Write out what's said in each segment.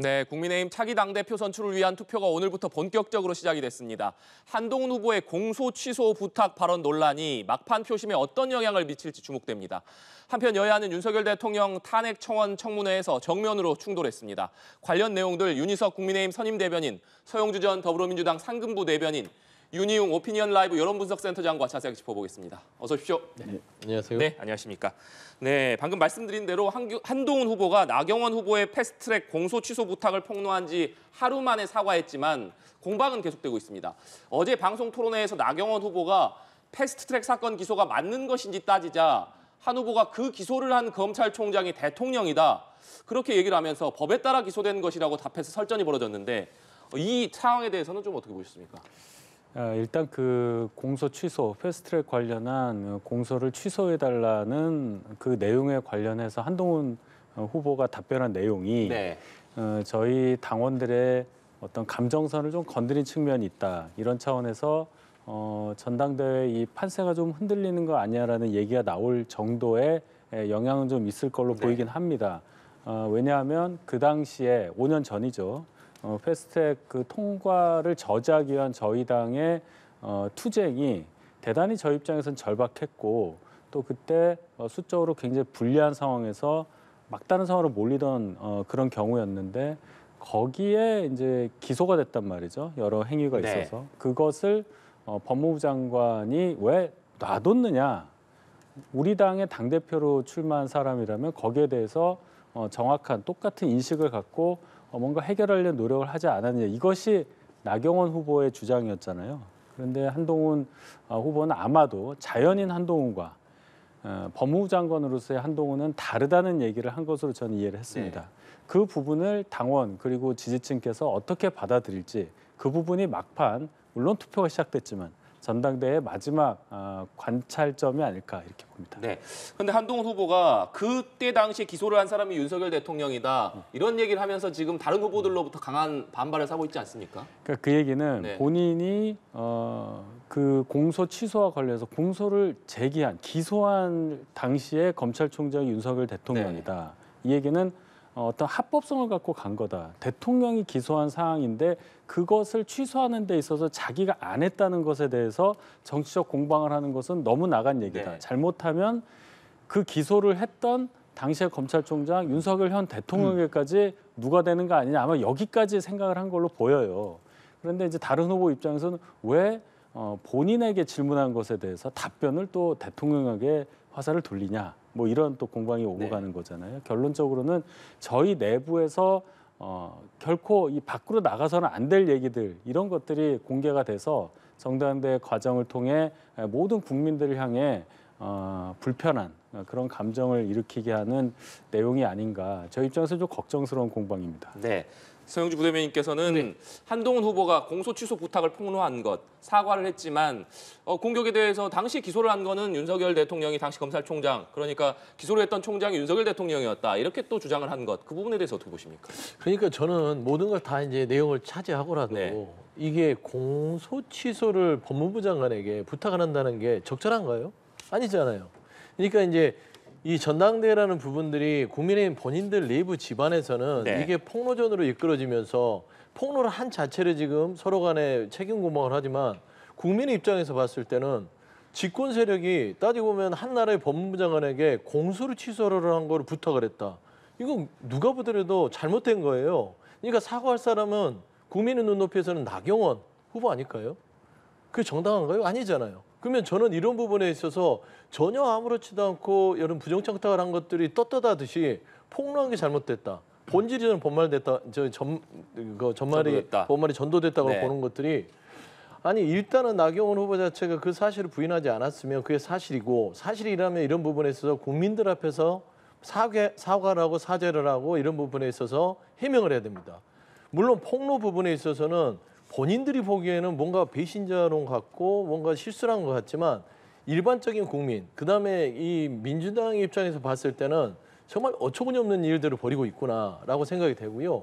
네, 국민의힘 차기 당대표 선출을 위한 투표가 오늘부터 본격적으로 시작이 됐습니다. 한동훈 후보의 공소 취소 부탁 발언 논란이 막판 표심에 어떤 영향을 미칠지 주목됩니다. 한편 여야는 윤석열 대통령 탄핵 청원 청문회에서 정면으로 충돌했습니다. 관련 내용들 윤희석 국민의힘 선임 대변인, 서영주 전 더불어민주당 상금부 대변인, 윤희용 오피니언 라이브 여론 분석 센터장과 자세하게 짚어보겠습니다. 어서 오십시오. 네. 네. 안녕하세요. 네, 안녕하십니까. 네, 방금 말씀드린 대로 한규, 한동훈 후보가 나경원 후보의 패스트트랙 공소 취소 부탁을 폭로한 지 하루 만에 사과했지만 공방은 계속되고 있습니다. 어제 방송 토론회에서 나경원 후보가 패스트트랙 사건 기소가 맞는 것인지 따지자 한 후보가 그 기소를 한 검찰총장이 대통령이다. 그렇게 얘기를 하면서 법에 따라 기소된 것이라고 답해서 설전이 벌어졌는데 이 상황에 대해서는 좀 어떻게 보셨습니까? 어, 일단 그 공소 취소, 패스트트랙 관련한 공소를 취소해달라는 그 내용에 관련해서 한동훈 어, 후보가 답변한 내용이 네. 어, 저희 당원들의 어떤 감정선을 좀 건드린 측면이 있다. 이런 차원에서 어, 전당대회 이 판세가 좀 흔들리는 거 아니야라는 얘기가 나올 정도의 영향은 좀 있을 걸로 네. 보이긴 합니다. 어, 왜냐하면 그 당시에 5년 전이죠. 어, 패스트랙 그 통과를 저지하기 위한 저희 당의 어, 투쟁이 대단히 저희 입장에서는 절박했고 또 그때 어, 수적으로 굉장히 불리한 상황에서 막다른 상황으로 몰리던 어, 그런 경우였는데 거기에 이제 기소가 됐단 말이죠. 여러 행위가 네. 있어서 그것을 어, 법무부 장관이 왜 놔뒀느냐. 우리 당의 당 대표로 출마한 사람이라면 거기에 대해서 어, 정확한 똑같은 인식을 갖고 어, 뭔가 해결하려는 노력을 하지 않았느냐 이것이 나경원 후보의 주장이었잖아요. 그런데 한동훈 어, 후보는 아마도 자연인 한동훈과 어, 법무부 장관으로서의 한동훈은 다르다는 얘기를 한 것으로 저는 이해를 했습니다. 네. 그 부분을 당원 그리고 지지층께서 어떻게 받아들일지 그 부분이 막판 물론 투표가 시작됐지만 전당대회 마지막 어, 관찰점이 아닐까 이렇게 봅니다. 네. 그런데 한동훈 후보가 그때 당시에 기소를 한 사람이 윤석열 대통령이다 이런 얘기를 하면서 지금 다른 후보들로부터 강한 반발을 사고 있지 않습니까? 그러니까 그 얘기는 네. 본인이 어, 그 공소 취소와 관련해서 공소를 제기한 기소한 당시에 검찰총장이 윤석열 대통령이다. 네. 이 얘기는 어, 어떤 합법성을 갖고 간 거다. 대통령이 기소한 사항인데 그것을 취소하는 데 있어서 자기가 안 했다는 것에 대해서 정치적 공방을 하는 것은 너무 나간 얘기다. 네. 잘못하면 그 기소를 했던 당시의 검찰총장 윤석열 현 대통령에게까지 누가 되는 거 아니냐 아마 여기까지 생각을 한 걸로 보여요. 그런데 이제 다른 후보 입장에서는 왜 어, 본인에게 질문한 것에 대해서 답변을 또 대통령에게 화살을 돌리냐 뭐 이런 또 공방이 오고 네. 가는 거잖아요. 결론적으로는 저희 내부에서 어, 결코 이 밖으로 나가서는 안 될 얘기들 이런 것들이 공개가 돼서 정당대 과정을 통해 모든 국민들을 향해 어, 불편한 그런 감정을 일으키게 하는 내용이 아닌가 저 입장에서 좀 걱정스러운 공방입니다. 네. 서영주 부대변인께서는 네. 한동훈 후보가 공소 취소 부탁을 폭로한 것, 사과를 했지만 어, 공격에 대해서 당시 기소를 한 거는 윤석열 대통령이 당시 검찰총장, 그러니까 기소를 했던 총장이 윤석열 대통령이었다. 이렇게 또 주장을 한 것, 그 부분에 대해서 어떻게 보십니까? 그러니까 저는 모든 걸 다 이제 내용을 차지하고라도 네. 이게 공소 취소를 법무부 장관에게 부탁을 한다는 게 적절한가요? 아니잖아요. 그러니까 이제 이 전당대회라는 부분들이 국민의힘 본인들 내부 집안에서는 네. 이게 폭로전으로 이끌어지면서 폭로를 한 자체를 지금 서로 간에 책임 공방을 하지만 국민의 입장에서 봤을 때는 집권 세력이 따지고 보면 한 나라의 법무부 장관에게 공소를 취소를 한 거를 부탁을 했다. 이건 누가 보더라도 잘못된 거예요. 그러니까 사과할 사람은 국민의 눈높이에서는 나경원 후보 아닐까요? 그게 정당한가요? 아니잖아요. 그러면 저는 이런 부분에 있어서 전혀 아무렇지도 않고 이런 부정청탁을 한 것들이 떳떳하듯이 폭로한 게 잘못됐다. 본질이 저는 본말됐다. 저전 그 전말이 전도됐다. 본말이 전도됐다고 네. 보는 것들이 아니 일단은 나경원 후보 자체가 그 사실을 부인하지 않았으면 그게 사실이고 사실이라면 이런 부분에 있어서 국민들 앞에서 사과, 사과를 하고 사죄를 하고 이런 부분에 있어서 해명을 해야 됩니다. 물론 폭로 부분에 있어서는 본인들이 보기에는 뭔가 배신자론 같고 뭔가 실수를한 것 같지만 일반적인 국민, 그다음에 이 민주당 입장에서 봤을 때는 정말 어처구니 없는 일들을 벌이고 있구나라고 생각이 되고요.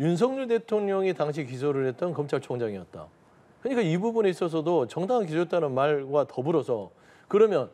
윤석열 대통령이 당시 기소를 했던 검찰총장이었다. 그러니까 이 부분에 있어서도 정당한 기소였다는 말과 더불어서 그러면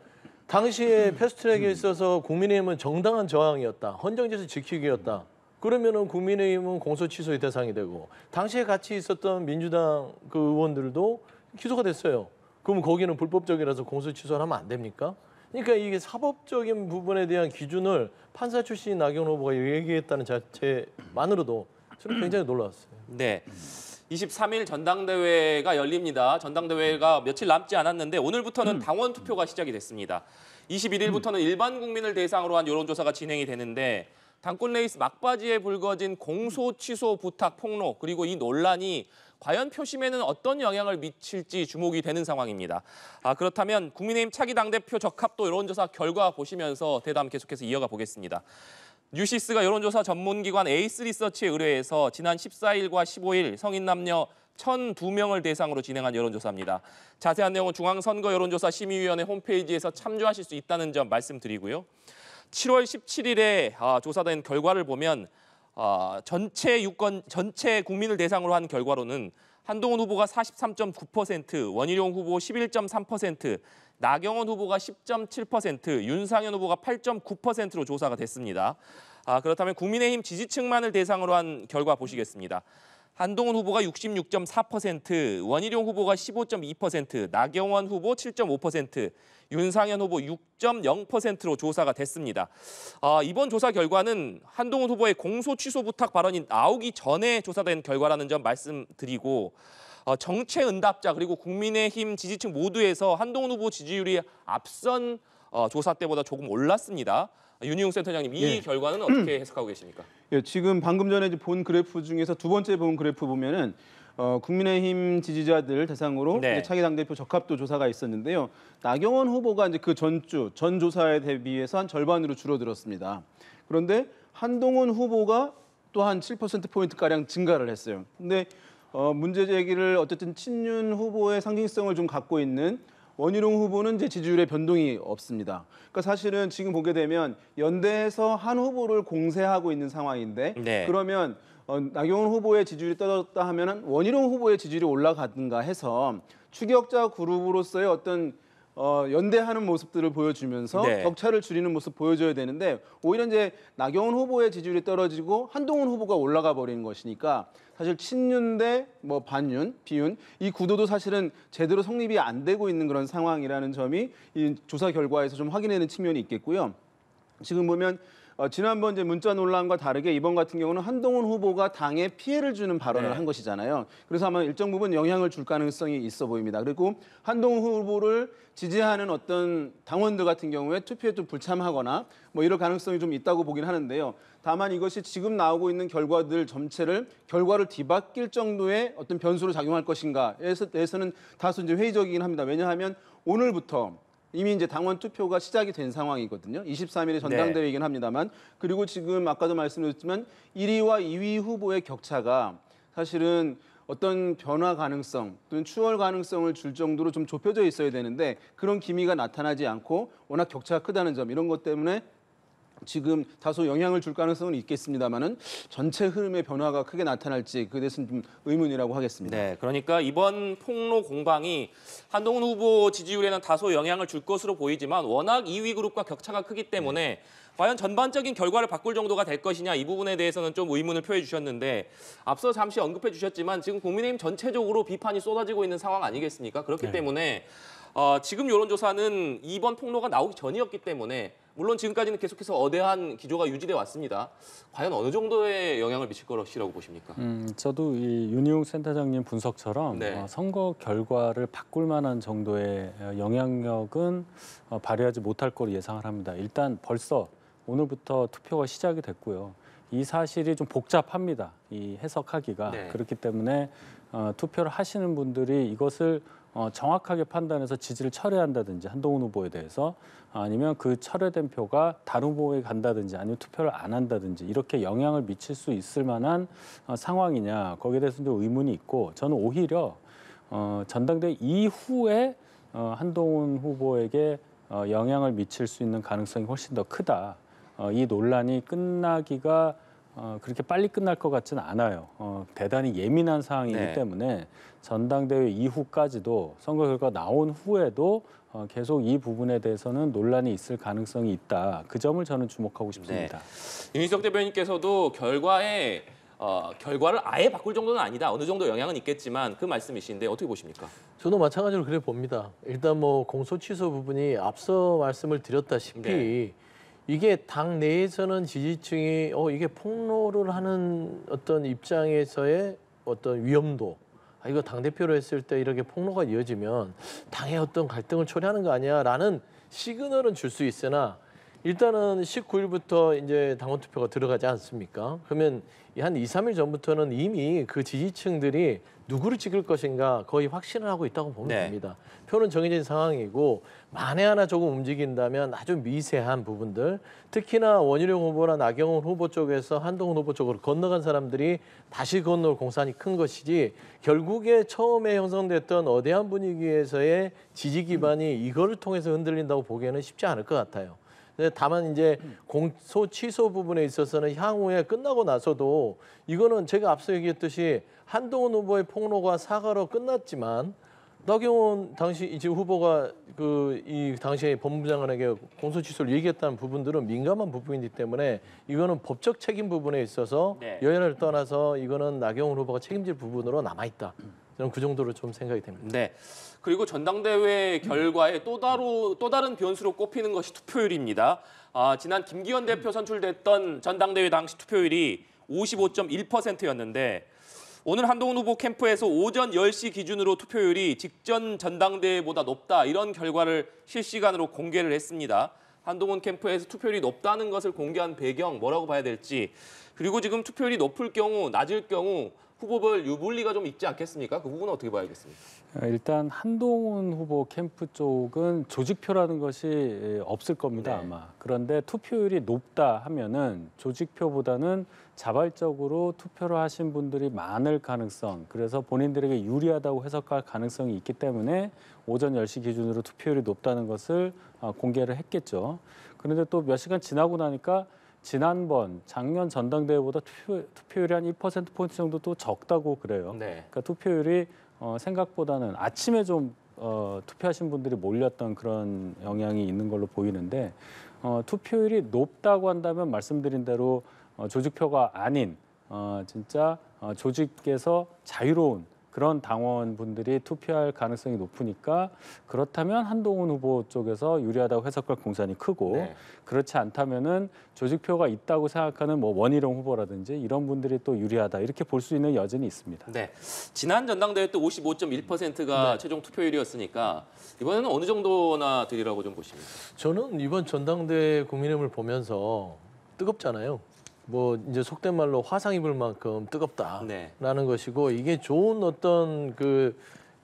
당시에 패스트트랙에 있어서 국민의힘은 정당한 저항이었다. 헌정제수 지키기였다. 그러면은 국민의힘은 공소 취소의 대상이 되고 당시에 같이 있었던 민주당 그 의원들도 기소가 됐어요. 그럼 거기는 불법적이라서 공소 취소를 하면 안 됩니까? 그러니까 이게 사법적인 부분에 대한 기준을 판사 출신 나경 후보가 얘기했다는 자체만으로도 저는 굉장히 놀라웠어요. 네. 23일 전당대회가 열립니다. 전당대회가 며칠 남지 않았는데 오늘부터는 음. 당원 투표가 시작이 됐습니다. 21일부터는 일반 국민을 대상으로 한 여론조사가 진행이 되는데 당권 레이스 막바지에 불거진 공소 취소 부탁 폭로 그리고 이 논란이 과연 표심에는 어떤 영향을 미칠지 주목이 되는 상황입니다. 아, 그렇다면 국민의힘 차기 당대표 적합도 여론조사 결과 보시면서 대담 계속해서 이어가 보겠습니다. 뉴시스가 여론조사 전문기관 에이스 리서치에 의뢰해서 지난 14일과 15일 성인 남녀 1,002명을 대상으로 진행한 여론조사입니다. 자세한 내용은 중앙선거 여론조사 심의위원회 홈페이지에서 참조하실 수 있다는 점 말씀드리고요. 7월 17일에 아, 조사된 결과를 보면 아, 전체 유권 전체 국민을 대상으로 한 결과로는 한동훈 후보가 43.9%, 원희룡 후보 11.3%, 나경원 후보가 10.7%, 윤상현 후보가 8.9%로 조사가 됐습니다. 아, 그렇다면 국민의힘 지지층만을 대상으로 한 결과 보시겠습니다. 한동훈 후보가 66.4%, 원희룡 후보가 15.2%, 나경원 후보 7.5%, 윤상현 후보 6.0%로 조사가 됐습니다. 아, 이번 조사 결과는 한동훈 후보의 공소 취소 부탁 발언이 나오기 전에 조사된 결과라는 점 말씀드리고 어, 정체 응답자 그리고 국민의힘 지지층 모두에서 한동훈 후보 지지율이 앞선 어, 조사 때보다 조금 올랐습니다. 윤희용 센터장님 이 예. 결과는 음. 어떻게 해석하고 계십니까? 예, 지금 방금 전에 본 그래프 중에서 두 번째 본 그래프 보면은 어, 국민의힘 지지자들 대상으로 네. 차기 당대표 적합도 조사가 있었는데요. 나경원 후보가 이제 그 전주 전 조사에 대비해서 한 절반으로 줄어들었습니다. 그런데 한동훈 후보가 또한7% 포인트 가량 증가를 했어요. 근데 어, 문제 제기를 어쨌든 친윤 후보의 상징성을 좀 갖고 있는 원희룡 후보는 제 지지율의 변동이 없습니다. 그러니까 사실은 지금 보게 되면 연대에서 한 후보를 공세하고 있는 상황인데 네. 그러면 어, 나경원 후보의 지지율이 떨어졌다 하면은 원희룡 후보의 지지율이 올라가든가 해서 추격자 그룹으로서의 어떤 어, 연대하는 모습들을 보여주면서 네. 격차를 줄이는 모습 보여줘야 되는데 오히려 이제 나경원 후보의 지지율이 떨어지고 한동훈 후보가 올라가 버리는 것이니까 사실 친윤 대뭐 반윤, 비윤 이 구도도 사실은 제대로 성립이 안 되고 있는 그런 상황이라는 점이 이 조사 결과에서 좀 확인되는 측면이 있겠고요. 지금 보면 어, 지난번 이제 문자 논란과 다르게 이번 같은 경우는 한동훈 후보가 당에 피해를 주는 발언을 네. 한 것이잖아요. 그래서 아마 일정 부분 영향을 줄 가능성이 있어 보입니다. 그리고 한동훈 후보를 지지하는 어떤 당원들 같은 경우에 투표에 좀 불참하거나 뭐 이럴 가능성이 좀 있다고 보긴 하는데요. 다만 이것이 지금 나오고 있는 결과들 전체를 결과를 뒤바뀔 정도의 어떤 변수로 작용할 것인가에 대해서는 다소 이제 회의적이긴 합니다. 왜냐하면 오늘부터 이미 이제 당원 투표가 시작이 된 상황이거든요. 23일에 전당대회이긴 네. 합니다만 그리고 지금 아까도 말씀드렸지만 1위와 2위 후보의 격차가 사실은 어떤 변화 가능성 또는 추월 가능성을 줄 정도로 좀 좁혀져 있어야 되는데 그런 기미가 나타나지 않고 워낙 격차가 크다는 점 이런 것 때문에 지금 다소 영향을 줄 가능성은 있겠습니다만은 전체 흐름의 변화가 크게 나타날지 그대신좀 의문이라고 하겠습니다. 네, 그러니까 이번 폭로 공방이 한동훈 후보 지지율에는 다소 영향을 줄 것으로 보이지만 워낙 2위 그룹과 격차가 크기 때문에 네. 과연 전반적인 결과를 바꿀 정도가 될 것이냐 이 부분에 대해서는 좀 의문을 표해 주셨는데 앞서 잠시 언급해 주셨지만 지금 국민의힘 전체적으로 비판이 쏟아지고 있는 상황 아니겠습니까? 그렇기 네. 때문에 어, 지금 여론조사는 이번 폭로가 나오기 전이었기 때문에 물론 지금까지는 계속해서 어대한 기조가 유지돼 왔습니다. 과연 어느 정도의 영향을 미칠 것이라고 보십니까? 음, 저도 이 윤희웅 센터장님 분석처럼 네. 어, 선거 결과를 바꿀 만한 정도의 어, 영향력은 어, 발휘하지 못할 것으로 예상을 합니다. 일단 벌써 오늘부터 투표가 시작이 됐고요. 이 사실이 좀 복잡합니다. 이 해석하기가 네. 그렇기 때문에 어, 투표를 하시는 분들이 이것을 어, 정확하게 판단해서 지지를 철회한다든지 한동훈 후보에 대해서 아니면 그 철회된 표가 다른 후보에 간다든지 아니면 투표를 안 한다든지 이렇게 영향을 미칠 수 있을 만한 어, 상황이냐 거기에 대해서 좀 의문이 있고 저는 오히려 어, 전당대 이후에 어, 한동훈 후보에게 어, 영향을 미칠 수 있는 가능성이 훨씬 더 크다. 어, 이 논란이 끝나기가 어, 그렇게 빨리 끝날 것 같지는 않아요. 어, 대단히 예민한 사항이기 네. 때문에 전당대회 이후까지도 선거 결과 나온 후에도 어, 계속 이 부분에 대해서는 논란이 있을 가능성이 있다. 그 점을 저는 주목하고 싶습니다. 네. 윤석 대변인께서도 결과에 어, 결과를 아예 바꿀 정도는 아니다. 어느 정도 영향은 있겠지만 그 말씀이신데 어떻게 보십니까? 저도 마찬가지로 그래 봅니다. 일단 뭐 공소 취소 부분이 앞서 말씀을 드렸다시피 네. 이게 당 내에서는 지지층이 어 이게 폭로를 하는 어떤 입장에서의 어떤 위험도 아 이거 당 대표로 했을 때 이렇게 폭로가 이어지면 당의 어떤 갈등을 초래하는 거 아니야라는 시그널은 줄 수 있으나 일단은 19일부터 이제 당원 투표가 들어가지 않습니까? 그러면 한 2, 3일 전부터는 이미 그 지지층들이 누구를 찍을 것인가 거의 확신을 하고 있다고 보면 네. 됩니다. 표는 정해진 상황이고 만에 하나 조금 움직인다면 아주 미세한 부분들 특히나 원희룡 후보나 나경원 후보 쪽에서 한동훈 후보 쪽으로 건너간 사람들이 다시 건널 공산이 큰 것이지 결국에 처음에 형성됐던 어대한 분위기에서의 지지 기반이 이거를 통해서 흔들린다고 보기에는 쉽지 않을 것 같아요. 다만 이제 공소 취소 부분에 있어서는 향후에 끝나고 나서도 이거는 제가 앞서 얘기했듯이 한동훈 후보의 폭로가 사과로 끝났지만 나경원 당시 이제 후보가 그 이 당시에 법무 장관에게 공소 취소를 얘기했다는 부분들은 민감한 부분이기 때문에 이거는 법적 책임 부분에 있어서 네. 여야를 떠나서 이거는 나경원 후보가 책임질 부분으로 남아 있다. 저는 그 정도로 좀 생각이 됩니다. 네. 그리고 전당대회 결과에 또 따로 또 다른 변수로 꼽히는 것이 투표율입니다. 아, 지난 김기현 대표 선출됐던 전당대회 당시 투표율이 55.1%였는데 오늘 한동훈 후보 캠프에서 오전 10시 기준으로 투표율이 직전 전당대회보다 높다 이런 결과를 실시간으로 공개를 했습니다. 한동훈 캠프에서 투표율이 높다는 것을 공개한 배경 뭐라고 봐야 될지 그리고 지금 투표율이 높을 경우 낮을 경우 후보별 유불리가 좀 있지 않겠습니까? 그 부분은 어떻게 봐야겠습니까? 어, 일단 한동훈 후보 캠프 쪽은 조직표라는 것이 예, 없을 겁니다 네. 아마. 그런데 투표율이 높다 하면은 조직표보다는 자발적으로 투표를 하신 분들이 많을 가능성, 그래서 본인들에게 유리하다고 해석할 가능성이 있기 때문에 오전 10시 기준으로 투표율이 높다는 것을 아, 공개를 했겠죠. 그런데 또 몇 시간 지나고 나니까 지난번 작년 전당대회보다 투표, 투표율이 한 1%포인트 정도 또 적다고 그래요. 네. 그러니까 투표율이 어, 생각보다는 아침에 좀 어, 투표하신 분들이 몰렸던 그런 영향이 있는 걸로 보이는데 어, 투표율이 높다고 한다면 말씀드린 대로 어, 조직표가 아닌 어, 진짜 어, 조직에서 자유로운 그런 당원분들이 투표할 가능성이 높으니까 그렇다면 한동훈 후보 쪽에서 유리하다고 해석할 공산이 크고 네. 그렇지 않다면은 조직표가 있다고 생각하는 뭐 원희룡 후보라든지 이런 분들이 또 유리하다 이렇게 볼 수 있는 여지는 있습니다. 네. 지난 전당대회 또 55.1%가 네. 최종 투표율이었으니까 이번에는 어느 정도나 드리라고좀 보십니까? 저는 이번 전당대회 국민의힘을 보면서 뜨겁잖아요. 뭐 이제 속된 말로 화상 입을 만큼 뜨겁다라는 네. 것이고 이게 좋은 어떤 그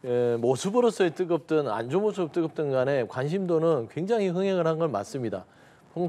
에, 예, 모습으로서의 뜨겁든 안 좋은 모습 뜨겁든 간에 관심도는 굉장히 흥행을 한 건 맞습니다.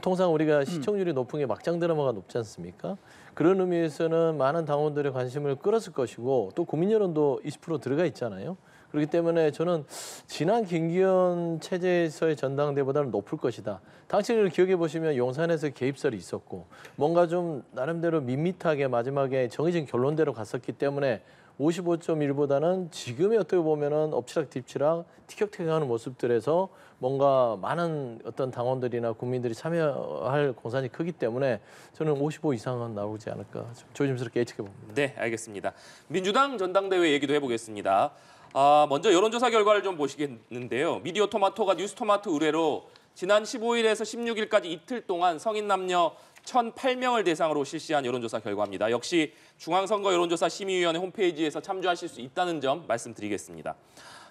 통상 우리가 음. 시청률이 높은 게 막장 드라마가 높지 않습니까? 그런 의미에서는 많은 당원들의 관심을 끌었을 것이고 또 국민 여론도 20% 들어가 있잖아요. 그렇기 때문에 저는 지난 김기현 체제에서의 전당대보다는 높을 것이다. 당신을 기억해 보시면 용산에서 개입설이 있었고 뭔가 좀 나름대로 밋밋하게 마지막에 정해진 결론대로 갔었기 때문에 55.1보다는 지금이 어떻게 보면은 엎치락뒤치락 티격태격하는 모습들에서 뭔가 많은 어떤 당원들이나 국민들이 참여할 공산이 크기 때문에 저는 55 이상은 나오지 않을까 조심스럽게 예측해 봅니다. 네, 알겠습니다. 민주당 전당대회 얘기도 해보겠습니다. 아, 먼저 여론조사 결과를 좀 보시겠는데요. 미디어 토마토가 뉴스 토마토 의뢰로 지난 15일에서 16일까지 이틀 동안 성인 남녀 1,008명을 대상으로 실시한 여론조사 결과입니다. 역시 중앙선거 여론조사 심의위원회 홈페이지에서 참조하실 수 있다는 점 말씀드리겠습니다.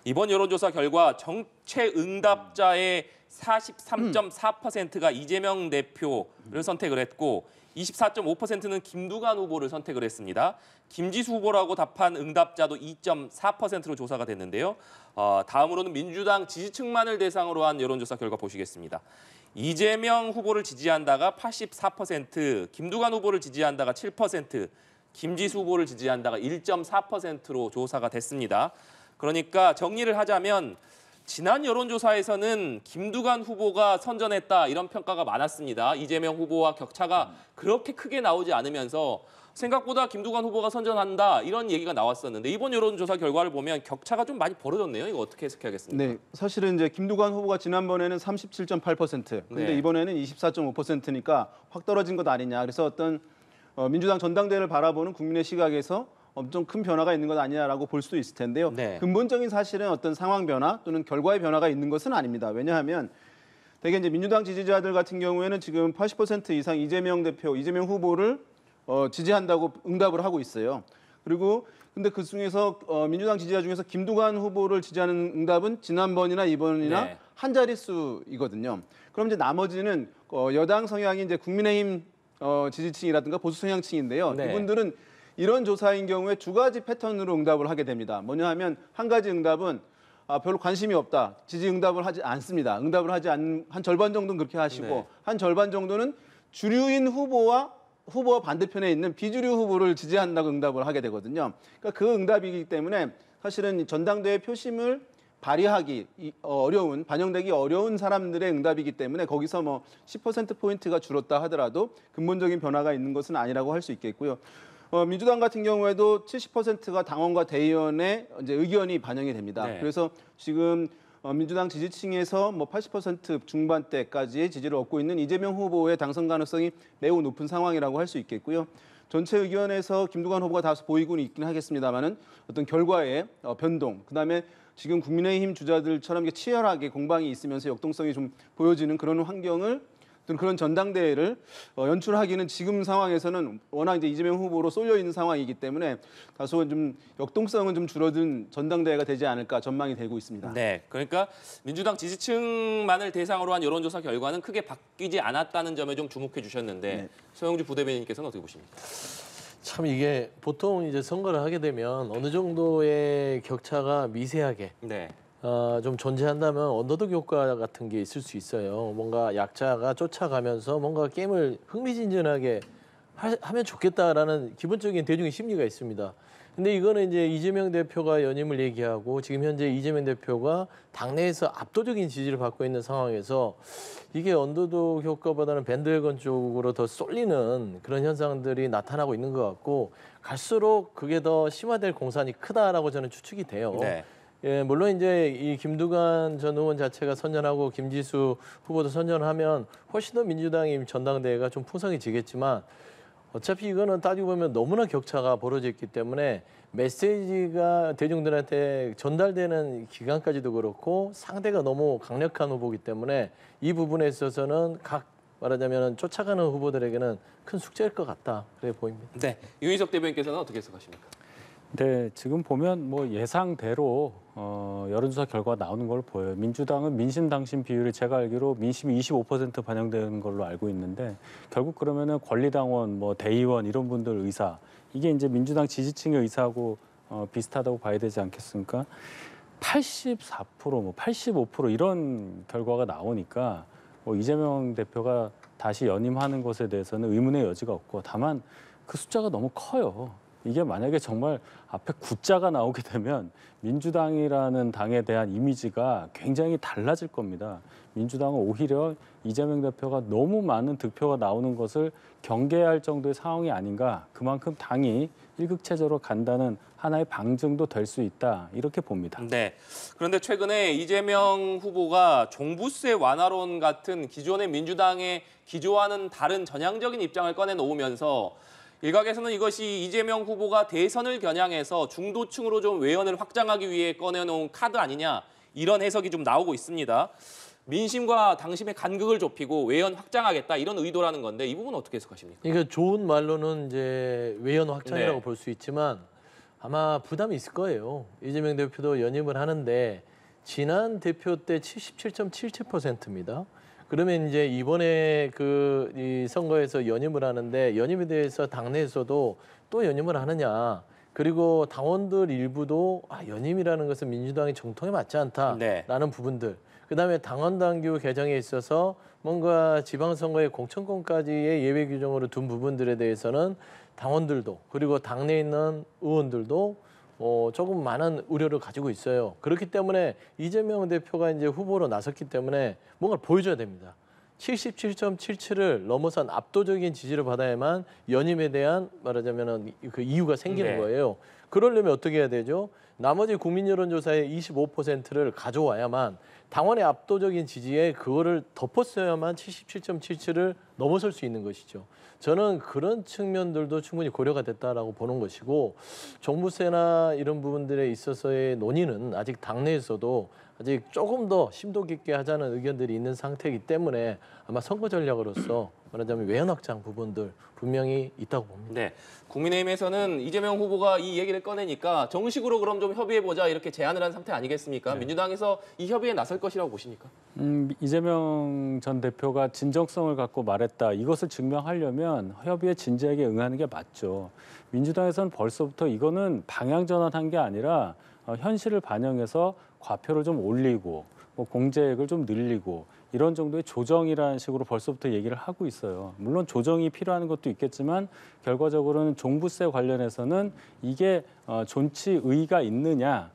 이번 여론조사 결과 정체 응답자의 43.4%가 이재명 대표를 선택을 했고 24.5%는 김두관 후보를 선택을 했습니다. 김지수 후보라고 답한 응답자도 2.4%로 조사가 됐는데요. 어, 다음으로는 민주당 지지층만을 대상으로 한 여론조사 결과 보시겠습니다. 이재명 후보를 지지한다가 84%, 김두관 후보를 지지한다가 7%, 김지수 후보를 지지한다가 1.4%로 조사가 됐습니다. 그러니까 정리를 하자면 지난 여론조사에서는 김두관 후보가 선전했다 이런 평가가 많았습니다. 이재명 후보와 격차가 그렇게 크게 나오지 않으면서 생각보다 김두관 후보가 선전한다 이런 얘기가 나왔었는데 이번 여론조사 결과를 보면 격차가 좀 많이 벌어졌네요. 이거 어떻게 해석해야겠습니까? 네, 사실은 이제 김두관 후보가 지난번에는 37.8% 근데 네. 이번에는 24.5%니까 확 떨어진 것 아니냐. 그래서 어떤 어, 민주당 전당대회를 바라보는 국민의 시각에서 엄청 큰 변화가 있는 것 아니냐라고 볼 수도 있을 텐데요. 네. 근본적인 사실은 어떤 상황 변화 또는 결과의 변화가 있는 것은 아닙니다. 왜냐하면 대개 이제 민주당 지지자들 같은 경우에는 지금 80% 이상 이재명 대표, 이재명 후보를 어, 지지한다고 응답을 하고 있어요. 그리고 근데 그 중에서 어, 민주당 지지자 중에서 김두관 후보를 지지하는 응답은 지난번이나 이번이나 네. 한 자릿수이거든요. 그럼 이제 나머지는 어, 여당 성향이 이제 국민의힘 어, 지지층이라든가 보수 성향층인데요. 네. 이분들은 이런 조사인 경우에 두 가지 패턴으로 응답을 하게 됩니다. 뭐냐 하면 한 가지 응답은 아, 별로 관심이 없다. 지지 응답을 하지 않습니다. 응답을 하지 않, 한 절반 정도는 그렇게 하시고 네. 한 절반 정도는 주류인 후보와 후보와 반대편에 있는 비주류 후보를 지지한다고 응답을 하게 되거든요. 그러니까 그 응답이기 때문에 사실은 전당대회 표심을 발휘하기 어, 어려운 반영되기 어려운 사람들의 응답이기 때문에 거기서 뭐10% 포인트가 줄었다 하더라도 근본적인 변화가 있는 것은 아니라고 할 수 있겠고요. 어, 민주당 같은 경우에도 70%가 당원과 대의원의 이제 의견이 반영이 됩니다. 네. 그래서 지금 어, 민주당 지지층에서 뭐 80% 중반대까지의 지지를 얻고 있는 이재명 후보의 당선 가능성이 매우 높은 상황이라고 할 수 있겠고요. 전체 의견에서 김두관 후보가 다소 보이고는 있긴 하겠습니다만은 어떤 결과의 어, 변동, 그다음에 지금 국민의힘 주자들처럼 치열하게 공방이 있으면서 역동성이 좀 보여지는 그런 환경을 그런 전당대회를 어, 연출하기는 지금 상황에서는 워낙 이제 이재명 후보로 쏠려 있는 상황이기 때문에 다소 좀 역동성은 좀 줄어든 전당대회가 되지 않을까 전망이 되고 있습니다. 네, 그러니까 민주당 지지층만을 대상으로 한 여론조사 결과는 크게 바뀌지 않았다는 점에 좀 주목해 주셨는데 네. 소영주 부대변인께서는 어떻게 보십니까? 참 이게 보통 이제 선거를 하게 되면 어느 정도의 격차가 미세하게 네. 어, 좀 존재한다면 언더독 효과 같은 게 있을 수 있어요. 뭔가 약자가 쫓아가면서 뭔가 게임을 흥미진진하게 하, 면 좋겠다라는 기본적인 대중의 심리가 있습니다. 근데 이거는 이제 이재명 대표가 연임을 얘기하고 지금 현재 이재명 대표가 당내에서 압도적인 지지를 받고 있는 상황에서 이게 언더독 효과보다는 밴드웨건 쪽으로 더 쏠리는 그런 현상들이 나타나고 있는 것 같고 갈수록 그게 더 심화될 공산이 크다라고 저는 추측이 돼요. 네. 예, 물론 이제 이 김두관 전 의원 자체가 선전하고 김지수 후보도 선전하면 훨씬 더 민주당이 전당대회가 좀 풍성해지겠지만 어차피 이거는 따지고 보면 너무나 격차가 벌어졌기 때문에 메시지가 대중들한테 전달되는 기간까지도 그렇고 상대가 너무 강력한 후보기 때문에 이 부분에 있어서는 각 말하자면 쫓아가는 후보들에게는 큰 숙제일 것 같다 그래 보입니다. 네, 윤희석 대변인께서는 어떻게 해석하십니까? 네, 지금 보면 뭐 예상대로 어, 여론조사 결과 나오는 걸 보여요. 민주당은 민심 당심 비율이 제가 알기로 민심이 25% 반영되는 걸로 알고 있는데 결국 그러면은 권리당원, 뭐 대의원 이런 분들 의사 이게 이제 민주당 지지층의 의사하고 어, 비슷하다고 봐야 되지 않겠습니까? 84%, 뭐 85% 이런 결과가 나오니까 뭐 이재명 대표가 다시 연임하는 것에 대해서는 의문의 여지가 없고 다만 그 숫자가 너무 커요. 이게 만약에 정말 앞에 굿자가 나오게 되면 민주당이라는 당에 대한 이미지가 굉장히 달라질 겁니다. 민주당은 오히려 이재명 대표가 너무 많은 득표가 나오는 것을 경계할 정도의 상황이 아닌가 그만큼 당이 일극체제로 간다는 하나의 방증도 될 수 있다 이렇게 봅니다. 네. 그런데 최근에 이재명 후보가 종부세 완화론 같은 기존의 민주당의 기조와는 다른 전향적인 입장을 꺼내놓으면서 일각에서는 이것이 이재명 후보가 대선을 겨냥해서 중도층으로 좀 외연을 확장하기 위해 꺼내놓은 카드 아니냐 이런 해석이 좀 나오고 있습니다. 민심과 당심의 간극을 좁히고 외연 확장하겠다 이런 의도라는 건데 이 부분 어떻게 해석하십니까? 이게 좋은 말로는 이제 외연 확장이라고 네. 볼수 있지만 아마 부담이 있을 거예요. 이재명 대표도 연임을 하는데 지난 대표 때 77.77%입니다. 그러면 이제 이번에 그 이 선거에서 연임을 하는데 연임에 대해서 당내에서도 또 연임을 하느냐 그리고 당원들 일부도 아, 연임이라는 것은 민주당의 정통에 맞지 않다라는 네. 부분들 그다음에 당원당규 개정에 있어서 뭔가 지방선거의 공천권까지의 예외 규정으로 둔 부분들에 대해서는 당원들도 그리고 당내에 있는 의원들도 어, 조금 많은 우려를 가지고 있어요. 그렇기 때문에 이재명 대표가 이제 후보로 나섰기 때문에 뭔가를 보여줘야 됩니다. 77.77을 넘어선 압도적인 지지를 받아야만 연임에 대한 말하자면 그 이유가 생기는 네. 거예요. 그러려면 어떻게 해야 되죠? 나머지 국민 여론조사의 25%를 가져와야만 당원의 압도적인 지지에 그거를 덮었어야만 77.77을 넘어설 수 있는 것이죠. 저는 그런 측면들도 충분히 고려가 됐다라고 보는 것이고 종부세나 이런 부분들에 있어서의 논의는 아직 당내에서도 아직 조금 더 심도 깊게 하자는 의견들이 있는 상태이기 때문에 아마 선거 전략으로서 말하자면 외연 확장 부분들 분명히 있다고 봅니다. 네, 국민의힘에서는 이재명 후보가 이 얘기를 꺼내니까 정식으로 그럼 좀 협의해보자 이렇게 제안을 한 상태 아니겠습니까? 네. 민주당에서 이 협의에 나설 것이라고 보십니까? 음, 이재명 전 대표가 진정성을 갖고 말했다. 이것을 증명하려면 협의에 진지하게 응하는 게 맞죠. 민주당에서는 벌써부터 이거는 방향 전환한 게 아니라 어, 현실을 반영해서 과표를 좀 올리고 뭐 공제액을 좀 늘리고 이런 정도의 조정이라는 식으로 벌써부터 얘기를 하고 있어요. 물론 조정이 필요한 것도 있겠지만 결과적으로는 종부세 관련해서는 이게 어, 존치의가 있느냐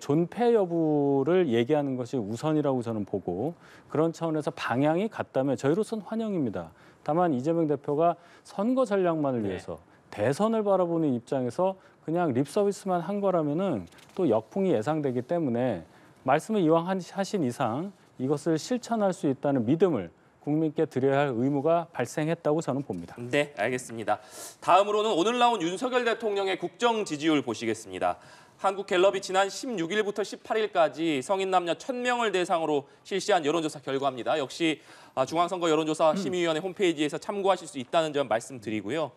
존폐 여부를 얘기하는 것이 우선이라고 저는 보고 그런 차원에서 방향이 같다면 저희로서는 환영입니다. 다만 이재명 대표가 선거 전략만을 네. 위해서 네. 대선을 바라보는 입장에서 그냥 립 서비스만 한 거라면은 또 역풍이 예상되기 때문에 말씀을 이왕 하신 이상 이것을 실천할 수 있다는 믿음을 국민께 드려야 할 의무가 발생했다고 저는 봅니다. 음. 네, 알겠습니다. 다음으로는 오늘 나온 윤석열 대통령의 국정 지지율 보시겠습니다. 한국갤럽이 지난 16일부터 18일까지 성인 남녀 1,000명을 대상으로 실시한 여론조사 결과입니다. 역시 아, 중앙선거 여론조사 음. 심의위원회 홈페이지에서 참고하실 수 있다는 점 말씀드리고요.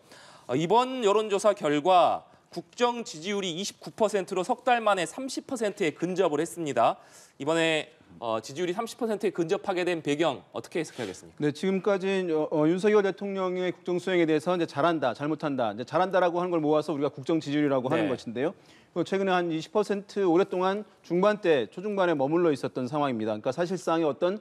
어, 이번 여론조사 결과 국정 지지율이 29%로 석 달 만에 30%에 근접을 했습니다. 이번에 어, 지지율이 30%에 근접하게 된 배경 어떻게 해석해야겠습니까? 네, 지금까지 어, 어, 윤석열 대통령의 국정 수행에 대해서 이제 잘한다, 잘못한다, 이제 잘한다라고 하는 걸 모아서 우리가 국정 지지율이라고 네. 하는 것인데요. 어, 최근에 한 20% 오랫동안 중반대, 초중반에 머물러 있었던 상황입니다. 그러니까 사실상의 어떤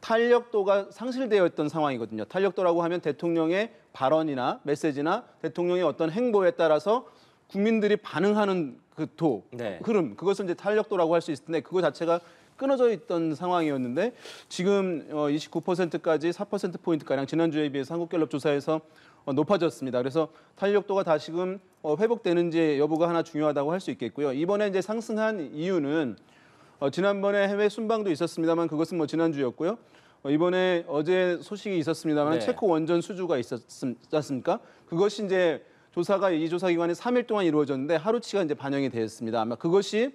탄력도가 상실되어 있던 상황이거든요. 탄력도라고 하면 대통령의 발언이나 메시지나 대통령의 어떤 행보에 따라서 국민들이 반응하는 그도 네. 흐름 그것을 이제 탄력도라고 할 수 있을 텐데 그거 자체가 끊어져 있던 상황이었는데 지금 29%까지 어, 4% 포인트 가량 지난주에 비해서 한국갤럽 조사에서 어, 높아졌습니다. 그래서 탄력도가 다시금 어, 회복되는지 여부가 하나 중요하다고 할 수 있겠고요. 이번에 이제 상승한 이유는 지난번에 해외 순방도 있었습니다만 그것은 뭐 지난주였고요. 이번에 어제 소식이 있었습니다만 네. 체코 원전 수주가 있었지 않습니까? 그것이 이제 조사가 이 조사 기간이 3일 동안 이루어졌는데 하루치가 이제 반영이 되었습니다. 아마 그것이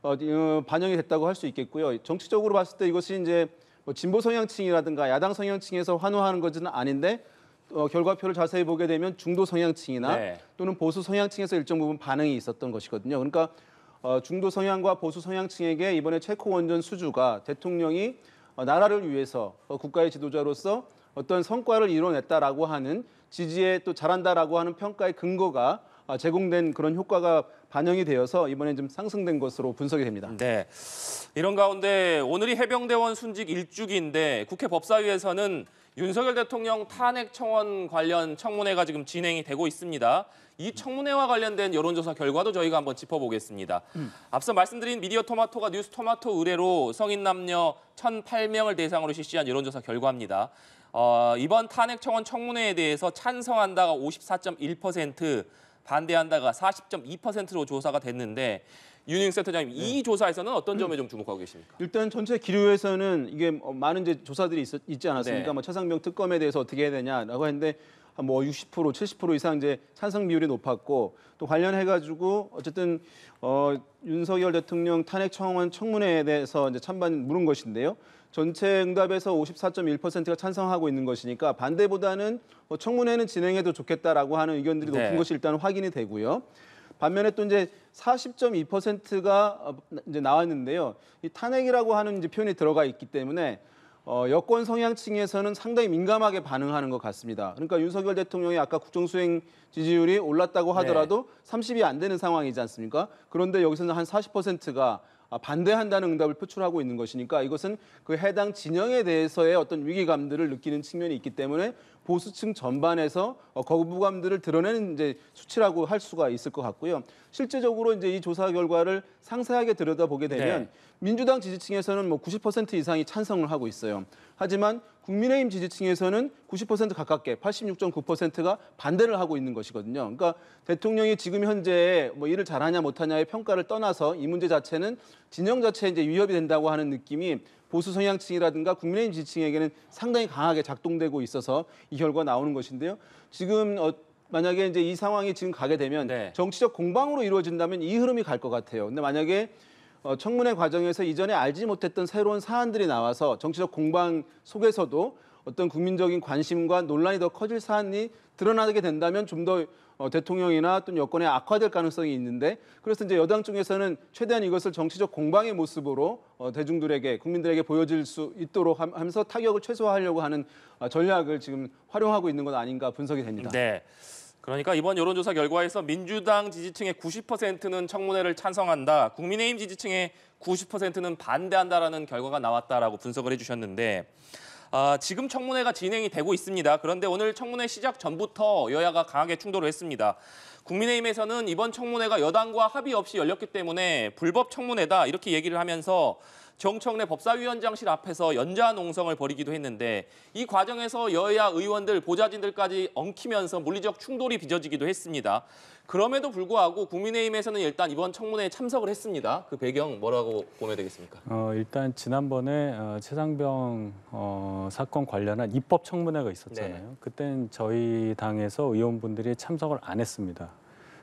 어, 어 반영이 됐다고 할 수 있겠고요. 정치적으로 봤을 때 이것이 이제 뭐 진보 성향층이라든가 야당 성향층에서 환호하는 것은 아닌데 어, 결과표를 자세히 보게 되면 중도 성향층이나 네. 또는 보수 성향층에서 일정 부분 반응이 있었던 것이거든요. 그러니까 어, 중도 성향과 보수 성향층에게 이번에 체코 원전 수주가 대통령이 어, 나라를 위해서 어, 국가의 지도자로서 어떤 성과를 이뤄냈다라고 하는 지지에 또 잘한다라고 하는 평가의 근거가 아, 제공된 그런 효과가 반영이 되어서 이번엔좀 상승된 것으로 분석이 됩니다. 네. 이런 가운데 오늘이 해병대원 순직 일주기인데 국회 법사위에서는 윤석열 대통령 탄핵 청원 관련 청문회가 지금 진행이 되고 있습니다. 이 청문회와 관련된 여론조사 결과도 저희가 한번 짚어보겠습니다. 음. 앞서 말씀드린 미디어 토마토가 뉴스 토마토 의뢰로 성인 남녀 1,008명을 대상으로 실시한 여론조사 결과입니다. 어, 이번 탄핵 청원 청문회에 대해서 찬성한다가 54.1%, 반대한다가 40.2%로 조사가 됐는데 윤영 센터장님 네. 이 조사에서는 어떤 음. 점에 좀 주목하고 계십니까? 일단 전체 기류에서는 이게 뭐 많은 이제 조사들이 있, 있지 않았습니까? 네. 뭐 차상병 특검에 대해서 어떻게 해야 되냐라고 했는데 뭐60% 70% 이상 이제 찬성 비율이 높았고 또 관련해 가지고 어쨌든 어 윤석열 대통령 탄핵 청원 청문회에 대해서 이제 찬반 물은 것인데요. 전체 응답에서 54.1%가 찬성하고 있는 것이니까 반대보다는 뭐 청문회는 진행해도 좋겠다라고 하는 의견들이 네. 높은 네. 것이 일단 확인이 되고요. 반면에 또 이제 40.2%가 어, 이제 나왔는데요. 이 탄핵이라고 하는 이제 표현이 들어가 있기 때문에 어, 여권 성향층에서는 상당히 민감하게 반응하는 것 같습니다. 그러니까 윤석열 대통령이 아까 국정수행 지지율이 올랐다고 네. 하더라도 네. 30이 안 되는 상황이지 않습니까? 그런데 여기서는 한 40%가 아, 반대한다는 응답을 표출하고 있는 것이니까 이것은 그 해당 진영에 대해서의 어떤 위기감들을 느끼는 측면이 있기 때문에 보수층 전반에서 어, 거부감들을 드러내는 이제 수치라고 할 수가 있을 것 같고요. 실제적으로 이제 이 조사 결과를 상세하게 들여다보게 네. 되면 네. 민주당 지지층에서는 뭐 90% 이상이 찬성을 하고 있어요. 하지만 국민의힘 지지층에서는 90% 가깝게 86.9%가 반대를 하고 있는 것이거든요. 그러니까 대통령이 지금 현재 뭐 일을 잘하냐 못하냐의 평가를 떠나서 이 문제 자체는 진영 자체에 이제 위협이 된다고 하는 느낌이 보수 성향층이라든가 국민의힘 지층에게는 상당히 강하게 작동되고 있어서 이 결과 나오는 것인데요. 지금 어, 만약에 이제 이 상황이 지금 가게 되면 네. 정치적 공방으로 이루어진다면 이 흐름이 갈 것 같아요. 근데 만약에 어, 청문회 과정에서 이전에 알지 못했던 새로운 사안들이 나와서 정치적 공방 속에서도 어떤 국민적인 관심과 논란이 더 커질 사안이 드러나게 된다면 좀더 어, 대통령이나 또는 여권에 악화될 가능성이 있는데 그래서 이제 여당 쪽에서는 최대한 이것을 정치적 공방의 모습으로 어, 대중들에게 국민들에게 보여질 수 있도록 하면서 타격을 최소화하려고 하는 어, 전략을 지금 활용하고 있는 것 아닌가 분석이 됩니다. 네. 그러니까 이번 여론조사 결과에서 민주당 지지층의 90%는 청문회를 찬성한다, 국민의힘 지지층의 90%는 반대한다라는 결과가 나왔다라고 분석을 해주셨는데 아, 지금 청문회가 진행이 되고 있습니다. 그런데 오늘 청문회 시작 전부터 여야가 강하게 충돌을 했습니다. 국민의힘에서는 이번 청문회가 여당과 합의 없이 열렸기 때문에 불법 청문회다 이렇게 얘기를 하면서 정청래 법사위원장실 앞에서 연좌 농성을 벌이기도 했는데 이 과정에서 여야 의원들 보좌진들까지 엉키면서 물리적 충돌이 빚어지기도 했습니다. 그럼에도 불구하고 국민의힘에서는 일단 이번 청문회에 참석을 했습니다. 그 배경 뭐라고 보면 되겠습니까? 어, 일단 지난번에 어, 최상병 어, 사건 관련한 입법 청문회가 있었잖아요. 네. 그땐 저희 당에서 의원분들이 참석을 안 했습니다.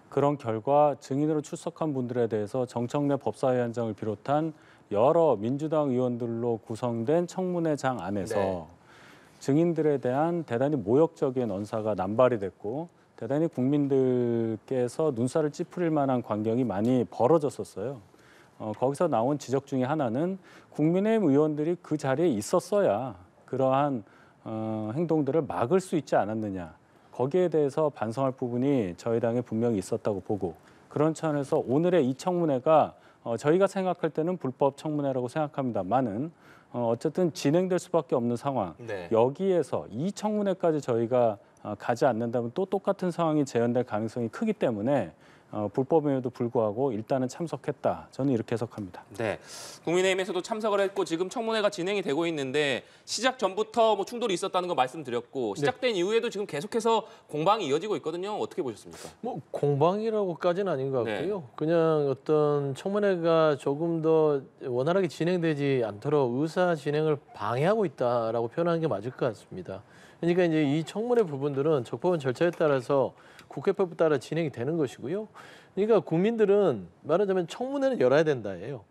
그런 결과 증인으로 출석한 분들에 대해서 정청래 법사위원장을 비롯한 여러 민주당 의원들로 구성된 청문회장 안에서 네. 증인들에 대한 대단히 모욕적인 언사가 남발이 됐고 대단히 국민들께서 눈살을 찌푸릴 만한 광경이 많이 벌어졌었어요. 어, 거기서 나온 지적 중에 하나는 국민의힘 의원들이 그 자리에 있었어야 그러한 어, 행동들을 막을 수 있지 않았느냐. 거기에 대해서 반성할 부분이 저희 당에 분명히 있었다고 보고 그런 차원에서 오늘의 이 청문회가 어, 저희가 생각할 때는 불법 청문회라고 생각합니다만은 어, 어쨌든 진행될 수밖에 없는 상황. 네. 여기에서 이 청문회까지 저희가 어, 가지 않는다면 또 똑같은 상황이 재현될 가능성이 크기 때문에 어, 불법임에도 불구하고 일단은 참석했다. 저는 이렇게 해석합니다. 네, 국민의힘에서도 참석을 했고 지금 청문회가 진행이 되고 있는데 시작 전부터 뭐 충돌이 있었다는 거 말씀드렸고 네. 시작된 네. 이후에도 지금 계속해서 공방이 이어지고 있거든요. 어떻게 보셨습니까? 뭐 공방이라고까지는 아닌 것 네. 같고요. 네. 그냥 어떤 청문회가 조금 더 원활하게 진행되지 않도록 의사 진행을 방해하고 있다라고 표현하는 게 맞을 것 같습니다. 그러니까 이제 이 청문회 부분들은 적법한 절차에 따라서 국회법 에 따라 진행이 되는 것이고요. 그러니까 국민들은 말하자면 청문회는 열어야 된다예요.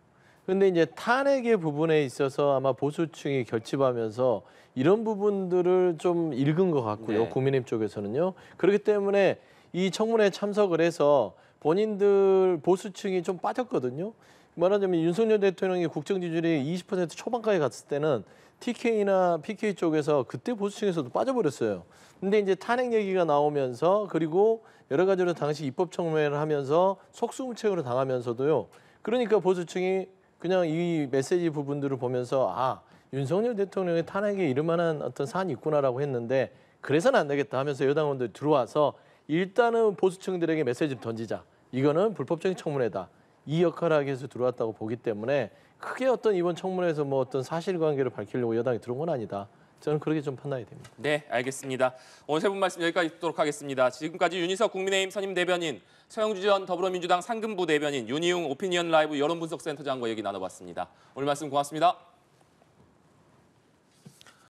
그런데 이제 탄핵의 부분에 있어서 아마 보수층이 결집하면서 이런 부분들을 좀 읽은 것 같고요. 네. 국민의힘 쪽에서는요. 그렇기 때문에 이청문회 참석을 해서 본인들 보수층이 좀 빠졌거든요. 말하자면 윤석열 대통령이 국정 지지율이 20% 초반까지 갔을 때는 TK나 PK 쪽에서 그때 보수층에서도 빠져버렸어요. 근데 이제 탄핵 얘기가 나오면서 그리고 여러 가지로 당시 입법 청문회를 하면서 속수무책으로 당하면서도요. 그러니까 보수층이 그냥 이 메시지 부분들을 보면서 아 윤석열 대통령의 탄핵에 이르만한 어떤 사안이 있구나라고 했는데 그래서는 안 되겠다 하면서 여당원들이 들어와서 일단은 보수층들에게 메시지를 던지자. 이거는 불법적인 청문회다. 이 역할을 하기 위해서 들어왔다고 보기 때문에 크게 어떤 이번 청문회에서 뭐 어떤 사실관계를 밝히려고 여당이 들어온 건 아니다. 저는 그렇게 좀 판단이 됩니다. 네, 알겠습니다. 오늘 세 분 말씀 여기까지 듣도록 하겠습니다. 지금까지 윤희석 국민의힘 선임 대변인, 서영주 전 더불어민주당 상근부 대변인, 윤희웅 오피니언 라이브 여론분석센터장과 얘기 나눠봤습니다. 오늘 말씀 고맙습니다.